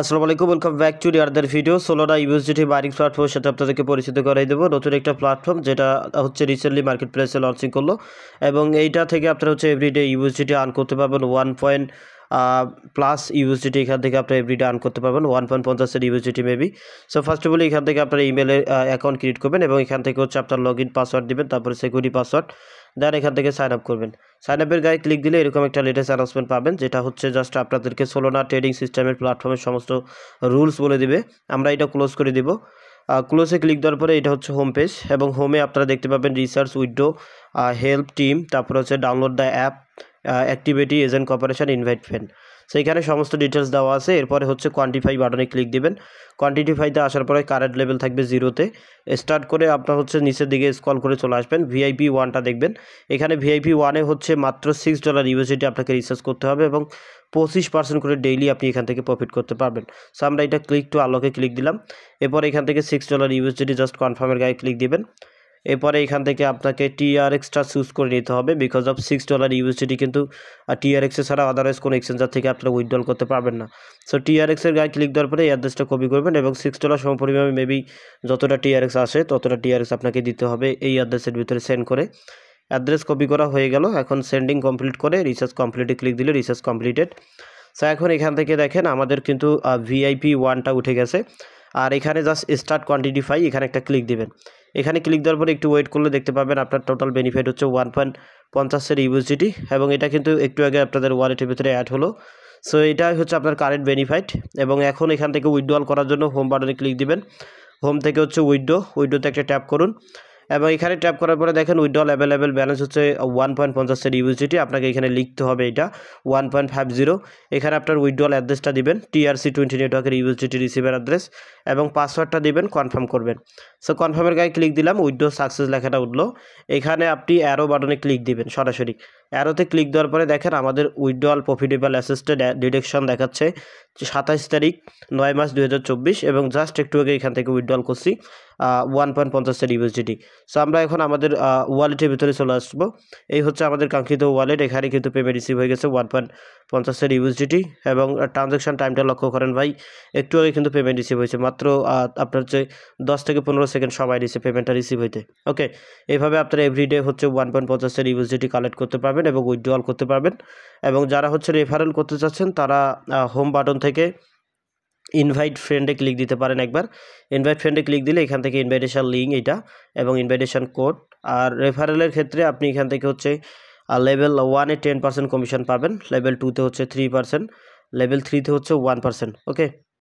আসসালামু আলাইকুম welcome back to রিয়ারদের ভিডিও সোলোরা ইউএসডিটি বাইরিং প্ল্যাটফর্মের সাথে আপনাদেরকে পরিচিত করাই দেবো নতুন একটা প্ল্যাটফর্ম যেটা হচ্ছে রিসেন্টলি মার্কেট প্লেসে লঞ্চিং করলো এবং এইটা থেকে আপনারা হচ্ছে এভরিডে ইউএসডিটি আর্ন করতে পারবেন ওয়ান পয়েন্ট প্লাস ইউএসডিটি এখান থেকে আপনারা এভরিডে আর্ন করতে পারবেন ওয়ান পয়েন্ট পঞ্চাশের USDT maybe so first of all এখান থেকে আপনারা ইমেলে অ্যাকাউন্ট ক্রিয়েট করবেন এবং এখান থেকে হচ্ছে আপনার লগ ইন পাসওয়ার্ড দেবেন তারপরে সিকিউরিটি পাসওয়ার্ড দেন এখান থেকে সাইন আপ করবেন সাইন আপের গায়ে ক্লিক দিলে এরকম একটা লেটেস্ট অ্যানাউন্সমেন্ট পাবেন যেটা হচ্ছে জাস্ট আপনাদেরকে সোলোনা ট্রেডিং সিস্টেমের প্ল্যাটফর্মের সমস্ত রুলস বলে দিবে আমরা এটা ক্লোজ করে দিব ক্লোজে ক্লিক দেওয়ার পরে এটা হচ্ছে হোম পেজ এবং হোমে আপনারা দেখতে পাবেন রিসার্চ উইডো হেল্প টিম তারপর হচ্ছে download the app activity agent invite ইনভাইটমেন্ট সেইখানে সমস্ত ডিটেলস দেওয়া আছে এরপরে হচ্ছে কোয়ান্টিফাই বাটনে ক্লিক দিবেন কোয়ান্টিফাইতে আসার পরে কারেন্ট লেভেল থাকবে জিরোতে স্টার্ট করে আপনার হচ্ছে নিচের দিকে স্কল করে চলে আসবেন ভিআইপি ওয়ানটা দেখবেন এখানে ভিআইপি ওয়ানে হচ্ছে মাত্র সিক্স ডলার ইউএসডি আপনাকে রিচার্জ করতে হবে এবং পঁচিশ পার্সেন্ট করে ডেইলি আপনি এখান থেকে প্রফিট করতে পারবেন সো আমরা এটা ক্লিক টু আলোকে ক্লিক দিলাম এরপর এখান থেকে সিক্স ডলার ইউএসডি জাস্ট কনফার্মের গায়ে ক্লিক দিবেন এরপরে এখান থেকে আপনাকে টিআরএক্সটা চুজ করে নিতে হবে because of six dollar USDT কিন্তু টিআরএক্সের ছাড়া আদারওয়াইজ কোনো এক্সচেঞ্জার থেকে আপনারা উইথড্রল করতে পারবেন না সো টিআরএক্সের গায়ে ক্লিক দেওয়ার পরে এই অ্যাড্রেসটা কপি করবেন এবং সিক্স ডলার সমপরিমাণে মেবি যতটা টিআরএক্স আসে ততটা টিআরএক্স আপনাকে দিতে হবে এই অ্যাড্রেসের ভিতরে সেন্ড করে অ্যাড্রেস কপি করা হয়ে গেল এখন সেন্ডিং কমপ্লিট করে রিসার্চ কমপ্লিটে ক্লিক দিলে রিসার্চ কমপ্লিটেড সো এখন এখান থেকে দেখেন আমাদের কিন্তু ভিআইপি ওয়ানটা উঠে গেছে আর এখানে জাস্ট স্টার্ট কোয়ান্টিটি ফাই এখানে একটা ক্লিক দিবেন এখানে ক্লিক দেওয়ার পরে একটু ওয়েট করলে দেখতে পাবেন আপনার টোটাল বেনিফিট হচ্ছে ওয়ান পয়েন্ট পঞ্চাশের ইউএসডিটি এবং এটা কিন্তু একটু আগে আপনাদের ওয়ালেটের ভিতরে অ্যাড হলো সো এটাই হচ্ছে আপনার কারেন্ট বেনিফাইট এবং এখন এখান থেকে উইড্রোয়াল করার জন্য হোম বাটনে ক্লিক দিবেন হোম থেকে হচ্ছে উইড্রো উইড্রোতে একটা ট্যাপ করুন এবং এখানে ট্যাপ করার পরে দেখেন উইড্রল অ্যাভেলেবেল ব্যালেন্স হচ্ছে ওয়ান পয়েন্ট পঞ্চাশের ইউএসডিটি আপনাকে এখানে লিখতে হবে এটা ওয়ান পয়েন্ট ফাইভ জিরো এখানে আপনার উইড্রল অ্যাড্রেসটা দেবেন টিআরসি টোয়েন্টি নেটওয়ার্কের ইউএসডিটি রিসিভার অ্যাড্রেস এবং পাসওয়ার্ডটা দিবেন কনফার্ম করবেন সো কনফার্মের গায়ে ক্লিক দিলাম উইড্রো সাকসেস লেখাটা উঠলো এখানে আপনি অ্যারো বাটনে ক্লিক দিবেন সরাসরি অ্যারোতে ক্লিক দেওয়ার পরে দেখেন আমাদের উইড্রল প্রফিটেবল অ্যাসেস্টেড ডিডাকশন দেখাচ্ছে সাতাইশ তারিখ নয় মাস দু এবং জাস্ট একটু আগে এখান থেকে উইড্রল করছি ওয়ান পয়েন্ট পঞ্চাশের ইউএসডিটি সো আমরা এখন আমাদের ওয়ালেটের ভিতরে চলে আসবো এই হচ্ছে আমাদের কাঙ্ক্ষিত ওয়ালেট এখানে কিন্তু পেমেন্ট রিসিভ হয়ে গেছে ওয়ান পয়েন্ট পঞ্চাশের ইউএসডিটি এবং ট্রানজ্যাকশন টাইমটা লক্ষ্য করেন ভাই একটু আগে কিন্তু পেমেন্ট রিসিভ হয়েছে মাত্র আপনার হচ্ছে দশ থেকে পনেরো সেকেন্ড সময় দিয়েছে পেমেন্টটা রিসিভ হইতে ওকে এভাবে আপনারা এভরিডে হচ্ছে ওয়ান পয়েন্ট পঞ্চাশের ইউএসডিটি কালেক্ট করতে পারবেন পারবেন এবং উইথড্রল করতে পারবেন এবং যারা হচ্ছে রেফারেল করতে চাচ্ছেন তারা হোম বাটন থেকে ইনভাইট ফ্রেন্ডে ক্লিক দিতে পারেন একবার ইনভাইট ফ্রেন্ডে ক্লিক দিলে এখান থেকে ইনভাইটেশান লিঙ্ক এটা এবং ইনভাইটেশান কোড আর রেফারেলের ক্ষেত্রে আপনি এখান থেকে হচ্ছে লেভেল ওয়ানে টেন পার্সেন্ট কমিশন পাবেন লেভেল টুতে হচ্ছে থ্রি পার্সেন্ট লেভেল থ্রিতে হচ্ছে ওয়ান পার্সেন্ট ওকে